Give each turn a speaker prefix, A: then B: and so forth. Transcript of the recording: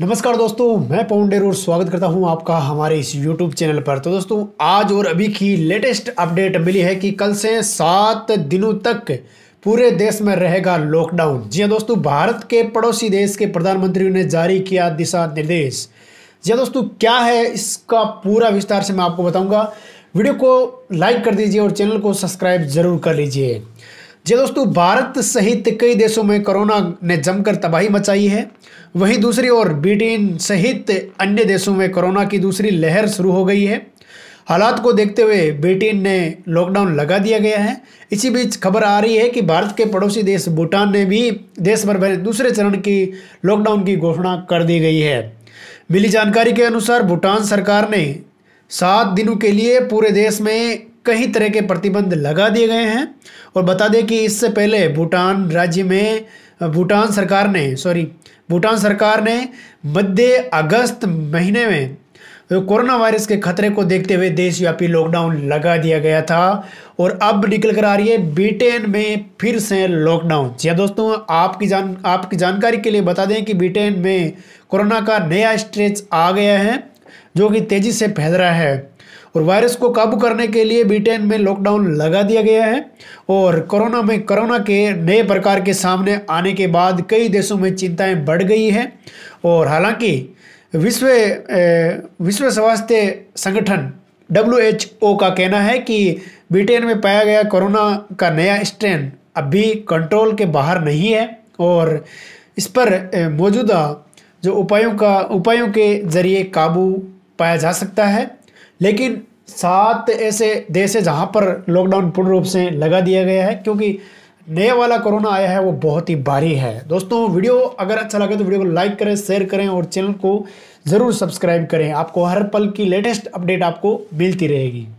A: नमस्कार दोस्तों मैं पवन डेर और स्वागत करता हूं आपका हमारे इस YouTube चैनल पर तो दोस्तों आज और अभी की लेटेस्ट अपडेट मिली है कि कल से सात दिनों तक पूरे देश में रहेगा लॉकडाउन जी हाँ दोस्तों भारत के पड़ोसी देश के प्रधानमंत्री ने जारी किया दिशा निर्देश जी हाँ दोस्तों क्या है इसका पूरा विस्तार से मैं आपको बताऊँगा वीडियो को लाइक कर दीजिए और चैनल को सब्सक्राइब जरूर कर लीजिए जी दोस्तों भारत सहित कई देशों में कोरोना ने जमकर तबाही मचाई है वहीं दूसरी ओर ब्रिटेन सहित अन्य देशों में कोरोना की दूसरी लहर शुरू हो गई है हालात को देखते हुए ब्रिटेन ने लॉकडाउन लगा दिया गया है इसी बीच खबर आ रही है कि भारत के पड़ोसी देश भूटान ने भी देश भर में दूसरे चरण की लॉकडाउन की घोषणा कर दी गई है मिली जानकारी के अनुसार भूटान सरकार ने सात दिनों के लिए पूरे देश में कई तरह के प्रतिबंध लगा दिए गए हैं और बता दें कि इससे पहले भूटान राज्य में भूटान सरकार ने सॉरी भूटान सरकार ने मध्य अगस्त महीने में तो कोरोना वायरस के खतरे को देखते हुए देशव्यापी लॉकडाउन लगा दिया गया था और अब निकल कर आ रही है ब्रिटेन में फिर से लॉकडाउन जी हाँ दोस्तों आपकी जान आपकी जानकारी के लिए बता दें कि ब्रिटेन में कोरोना का नया स्ट्रेच आ गया है जो कि तेज़ी से फैल रहा है और वायरस को काबू करने के लिए ब्रिटेन में लॉकडाउन लगा दिया गया है और कोरोना में कोरोना के नए प्रकार के सामने आने के बाद कई देशों में चिंताएं बढ़ गई हैं और हालांकि विश्व विश्व स्वास्थ्य संगठन डब्ल्यू का कहना है कि ब्रिटेन में पाया गया कोरोना का नया स्ट्रेन अभी कंट्रोल के बाहर नहीं है और इस पर मौजूदा जो उपायों का उपायों के जरिए काबू पाया जा सकता है लेकिन सात ऐसे देश है जहाँ पर लॉकडाउन पूर्ण रूप से लगा दिया गया है क्योंकि नया वाला कोरोना आया है वो बहुत ही भारी है दोस्तों वीडियो अगर अच्छा लगे तो वीडियो को लाइक करें शेयर करें और चैनल को ज़रूर सब्सक्राइब करें आपको हर पल की लेटेस्ट अपडेट आपको मिलती रहेगी